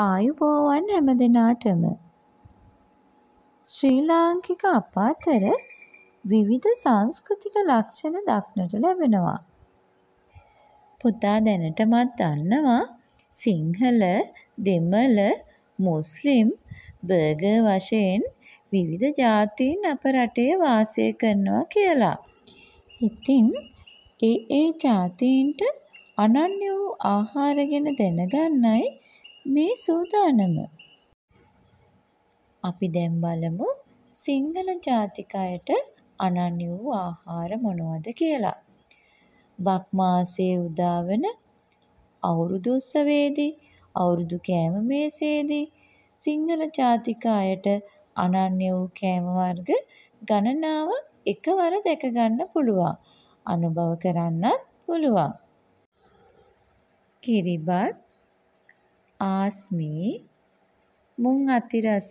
ආයුබෝවන් හැම දෙනාටම ශ්‍රී ලාංකික අප අතර විවිධ සංස්කෘතික ලක්ෂණ දක්නට ලැබෙනවා. පුතා දැනටමත් දන්නවා සිංහල දෙමළ මුස්ලිම් බර්ග වශයෙන් විවිධ ජාතීන් අප රටේ වාසය කරනවා කියලා. ඉතින් ඒ ඒ ජාතීන්ට අනන්‍ය වූ ආහාර ගැන දැනගන්නයි මේ සූදානම. අපි දැන් බලමු සිංහල ජාතිකයට අනන්‍ය වූ ආහාර මොනවද කියලා. බක් මාසයේ උදාවන අවුරුදු උත්සවයේදී අවුරුදු කෑම මේසයේදී සිංහල ජාතිකයට අනන්‍ය වූ කෑම වර්ග ගණනාවක් එකවර දැක ගන්න පුළුවන්. අනුභව කරන්නත් පුළුවන්. කිරිබත් ආස්මී මුං අතිරස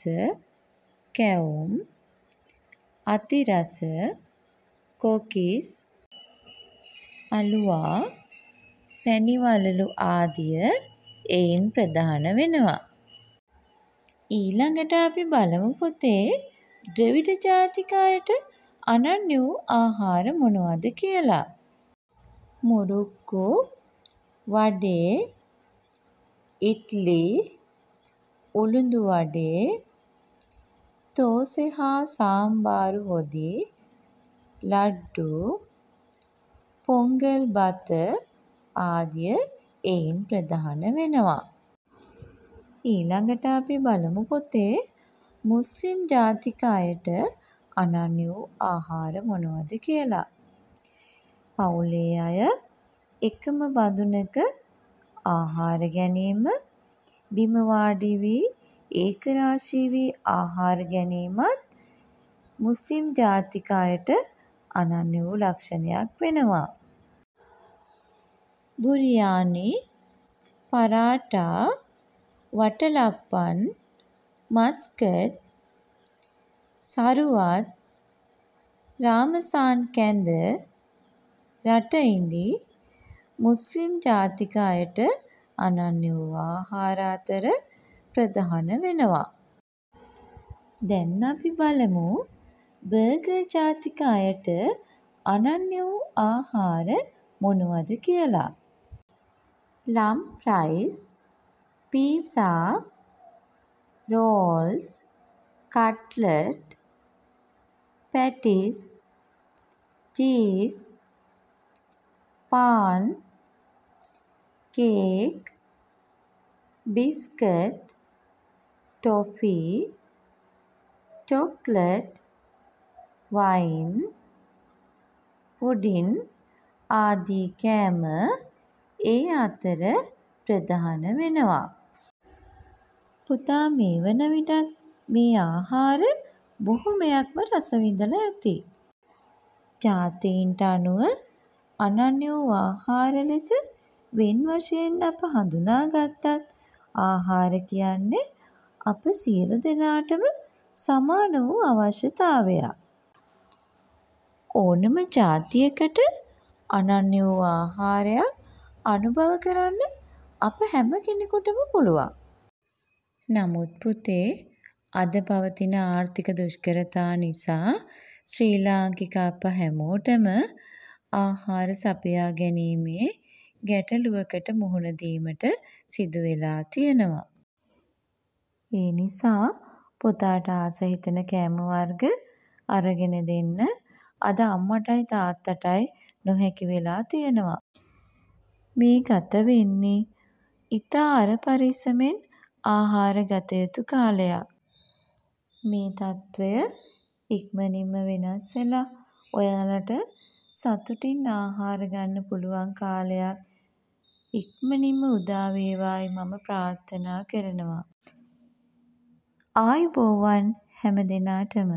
කැවුම් අතිරස කොකිස් අලුවා පැණිවලලු ආදිය එයින් ප්‍රධාන වෙනවා. ඊළඟට අපි බලමු පොතේ ද්‍රවිඩ ජාතිකායට අනන්‍ය වූ ආහාර මොනවද කියලා. මුරුක්කු, වඩේ, ඉඩ්ලි උළුඳු වඩේ තෝසෙ හා සාම්බාරු හොදි ලඩ්ඩු පොංගල් බත ආදිය එයින් ප්‍රධාන වෙනවා. ඊළඟට අපි බලමු පොතේ මුස්ලිම් ජාතික අයට අනන්‍ය වූ ආහාර මොනවද කියලා. පවුලේ අය එකම බඳුනක ආහාර ගැනීම බිම වාඩි වී ඒකරාශී වී ආහාර ගැනීමත් මුස්ලිම් ජාතික අයට අනන්‍ය වූ ලක්ෂණයක් වෙනවා. බුරියානි, පරාටා, වටලප්පන්, මස්කට්, සරුවත්, රාමසාන් කැඳ, රටඉඳි මුස්ලිම් ජාතික අයට අනන්‍ය වූ ආහාර අතර ප්‍රධාන වෙනවා. දැන් අපි බලමු බර්ගර් ජාතික අයට අනන්‍ය වූ ආහාර මොනවද කියලා. Lamprais, pizza, rolls, cutlets, patties, cheese, පාන් cake, biscuit, toffee, chocolate, wine, pudding ආදී කෑම ඒ අතර ප්‍රධාන වෙනවා. පුතා මේ වන විටත් මේ ආහාර බොහොමයක්ම රසවිඳලා ඇති. ජාතීන්ට අනුව අනන්‍ය වූ ආහාර ලෙස වෙන් වශයෙන් අප හඳුනාගත්තත් ආහාර කියන්නේ අප සියලු දෙනාටම සමාන වූ අවශ්‍යතාවයක්. ඕනම ජාතියකට අනන්‍ය වූ ආහාරයක් අනුභව කරන්න අප හැම කෙනෙකුටම පුළුවන්. නමුත් පුතේ අද පවතින ආර්ථික දුෂ්කරතා නිසා ශ්‍රී ලාංකික අප හැමෝටම ආහාර සපයා ගැනීමේ ගැටලුවකට මුහුණ දීමට සිදු වෙලා තියෙනවා. ඒ නිසා පුතාට ආස හිතෙන කෑම වර්ග අරගෙන දෙන්න අද අම්මටයි තාත්තටයි නොහැකි වෙලා තියෙනවා. මේ ගත වෙන්නේ ඊතා අර පරිස්සමෙන් ආහාර ගත යුතු කාලයක්. මේ తত্ত্বය ඉක්මනින්ම වෙනස් වෙලා ඔයාලට සතුටින් ආහාර ගන්න පුළුවන් කාලයක් ඉක්මනින්ම උදා වේවායි මම ප්‍රාර්ථනා කරනවා. ආයුබෝවන් හැම දෙනාටම